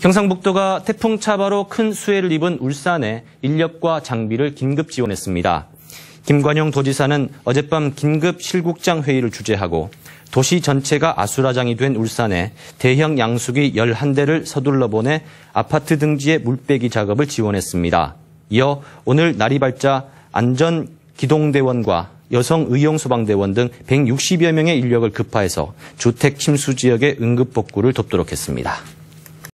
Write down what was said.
경상북도가 태풍 차바로 큰 수해를 입은 울산에 인력과 장비를 긴급 지원했습니다. 김관용 도지사는 어젯밤 긴급 실국장 회의를 주재하고 도시 전체가 아수라장이 된 울산에 대형 양수기 11대를 서둘러 보내 아파트 등지에 물빼기 작업을 지원했습니다. 이어 오늘 날이 밝자 안전 기동대원과 여성 의용소방대원 등 160여 명의 인력을 급파해서 주택 침수 지역의 응급 복구를 돕도록 했습니다.